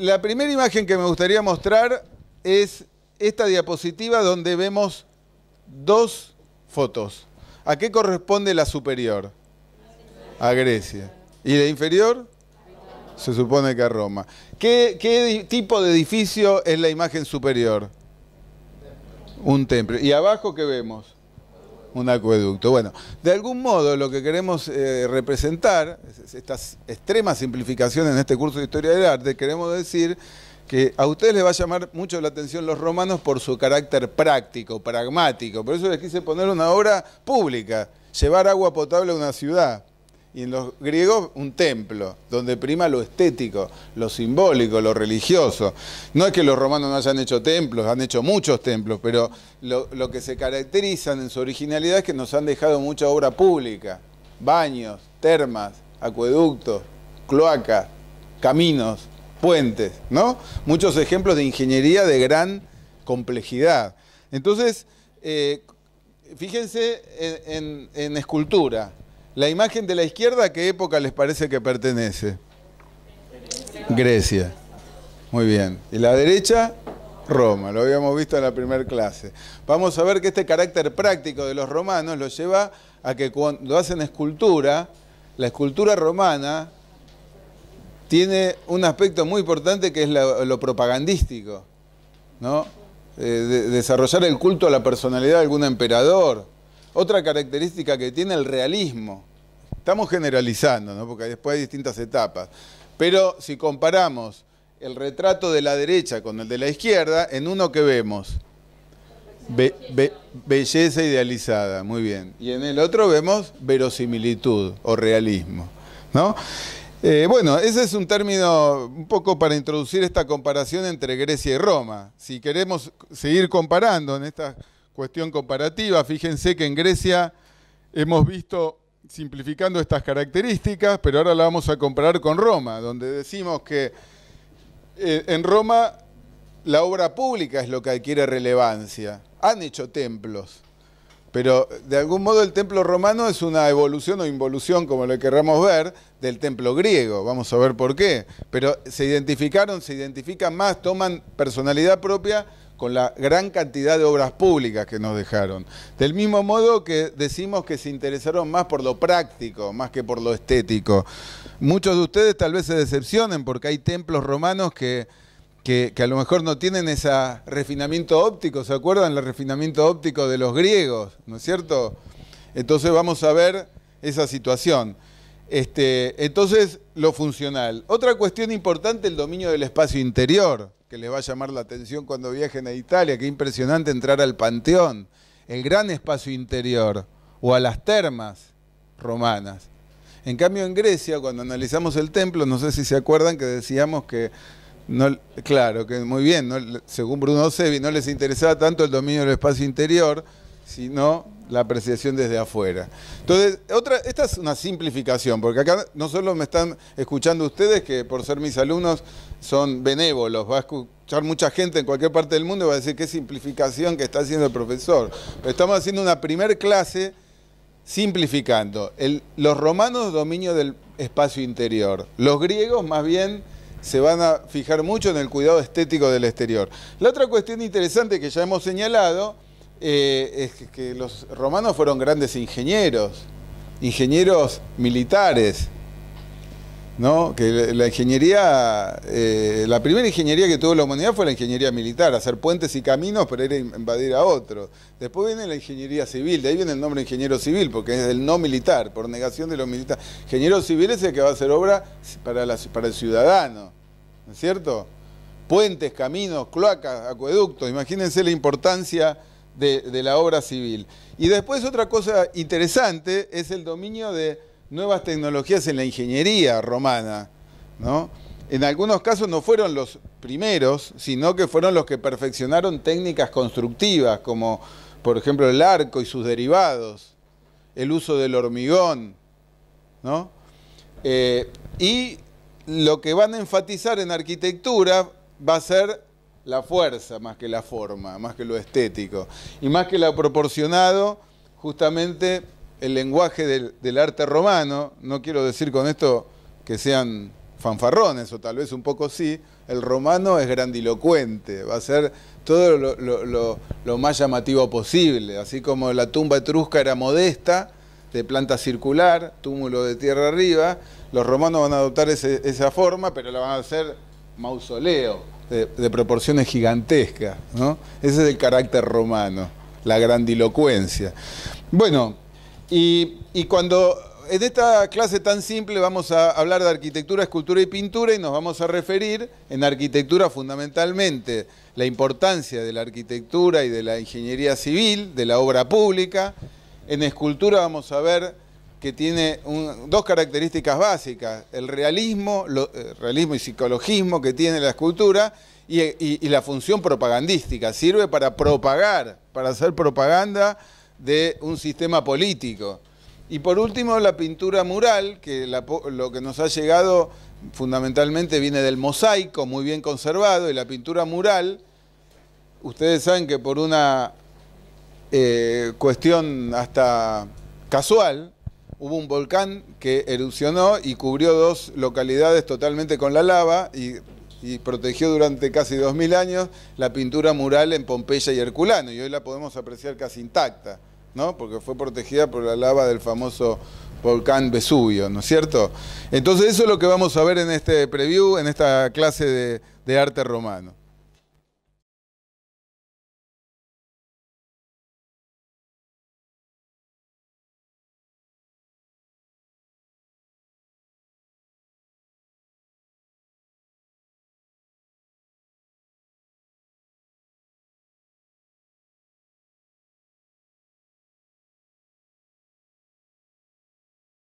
La primera imagen que me gustaría mostrar es esta diapositiva donde vemos dos fotos. ¿A qué corresponde la superior? A Grecia. ¿Y la inferior? Se supone que a Roma. ¿Qué, tipo de edificio es la imagen superior? Un templo. ¿Y abajo qué vemos? un acueducto. Bueno, de algún modo lo que queremos eh, representar, estas extremas simplificaciones en este curso de Historia del Arte, queremos decir que a ustedes les va a llamar mucho la atención los romanos por su carácter práctico, pragmático. Por eso les quise poner una obra pública, llevar agua potable a una ciudad y en los griegos un templo, donde prima lo estético, lo simbólico, lo religioso. No es que los romanos no hayan hecho templos, han hecho muchos templos, pero lo, que se caracterizan en su originalidad es que nos han dejado mucha obra pública, baños, termas, acueductos, cloacas, caminos, puentes, ¿no? Muchos ejemplos de ingeniería de gran complejidad. Entonces, eh, fíjense en escultura, la imagen de la izquierda, ¿a qué época les parece que pertenece? Grecia. Muy bien. ¿Y la derecha? Roma, lo habíamos visto en la primera clase. Vamos a ver que este carácter práctico de los romanos lo lleva a que cuando hacen escultura, la escultura romana tiene un aspecto muy importante que es lo, propagandístico, ¿no? Eh, desarrollar el culto a la personalidad de algún emperador, otra característica que tiene el realismo, estamos generalizando, porque después hay distintas etapas, pero si comparamos el retrato de la derecha con el de la izquierda, en uno que vemos belleza idealizada, muy bien, y en el otro vemos verosimilitud o realismo. ¿no? Eh, bueno, ese es un término un poco para introducir esta comparación entre Grecia y Roma. Si queremos seguir comparando en estas cuestión comparativa. Fíjense que en Grecia hemos visto simplificando estas características, pero ahora la vamos a comparar con Roma, donde decimos que eh, en Roma la obra pública es lo que adquiere relevancia. Han hecho templos, pero de algún modo el templo romano es una evolución o involución, como lo querramos ver, del templo griego. Vamos a ver por qué. Pero se identificaron, se identifican más, toman personalidad propia con la gran cantidad de obras públicas que nos dejaron. Del mismo modo que decimos que se interesaron más por lo práctico, más que por lo estético. Muchos de ustedes tal vez se decepcionen porque hay templos romanos que que, a lo mejor no tienen ese refinamiento óptico, ¿se acuerdan? El refinamiento óptico de los griegos, ¿no es cierto? Entonces vamos a ver esa situación. Este, entonces, lo funcional. Otra cuestión importante, el dominio del espacio interior, que les va a llamar la atención cuando viajen a Italia. Qué impresionante entrar al Panteón, el gran espacio interior, o a las termas romanas. En cambio, en Grecia, cuando analizamos el templo, no sé si se acuerdan que decíamos que claro, que muy bien, según Bruno Sevi, no les interesaba tanto el dominio del espacio interior, sino la apreciación desde afuera. Entonces, otra, esta es una simplificación, porque acá no solo me están escuchando ustedes, que por ser mis alumnos son benévolos, va a escuchar mucha gente en cualquier parte del mundo y va a decir qué simplificación que está haciendo el profesor. estamos haciendo una primer clase simplificando. los romanos dominio del espacio interior, los griegos más bien se van a fijar mucho en el cuidado estético del exterior. La otra cuestión interesante que ya hemos señalado eh, es que los romanos fueron grandes ingenieros, ingenieros militares, ¿no? Que la ingeniería, eh, la primera ingeniería que tuvo la humanidad fue la ingeniería militar, hacer puentes y caminos para ir a invadir a otros. Después viene la ingeniería civil, de ahí viene el nombre ingeniero civil, porque es el no militar, por negación de los militares. Ingeniero civil es el que va a hacer obra para, para el ciudadano, ¿no es cierto? Puentes, caminos, cloacas, acueductos, imagínense la importancia de la obra civil. Y después otra cosa interesante es el dominio de nuevas tecnologías en la ingeniería romana, ¿no? En algunos casos no fueron los primeros, sino que fueron los que perfeccionaron técnicas constructivas, como por ejemplo el arco y sus derivados, el uso del hormigón, ¿no? Eh, y lo que van a enfatizar en arquitectura va a ser la fuerza más que la forma, más que lo estético, y más que lo proporcionado justamente el lenguaje del, arte romano, no quiero decir con esto que sean fanfarrones, o tal vez un poco sí, el romano es grandilocuente, va a ser todo lo, más llamativo posible, así como la tumba etrusca era modesta, de planta circular, túmulo de tierra arriba, los romanos van a adoptar esa forma, pero la van a hacer mausoleo, de, proporciones gigantescas, ¿no? Ese es el carácter romano, la grandilocuencia. Bueno, y, cuando en esta clase tan simple vamos a hablar de arquitectura, escultura y pintura y nos vamos a referir en arquitectura fundamentalmente la importancia de la arquitectura y de la ingeniería civil, de la obra pública. En escultura vamos a ver que tiene dos características básicas, el realismo, eh, realismo y psicologismo que tiene la escultura y la función propagandística. Sirve para propagar, para hacer propaganda de un sistema político. Y por último, la pintura mural, que lo que nos ha llegado fundamentalmente viene del mosaico, muy bien conservado, y la pintura mural, ustedes saben que por una eh, cuestión hasta casual, hubo un volcán que erupcionó y cubrió dos localidades totalmente con la lava y, y protegió durante casi 2.000 años la pintura mural en Pompeya y Herculano, y hoy la podemos apreciar casi intacta. ¿no? Porque fue protegida por la lava del famoso volcán Vesubio, ¿no es cierto? Entonces eso es lo que vamos a ver en este preview, en esta clase de arte romano.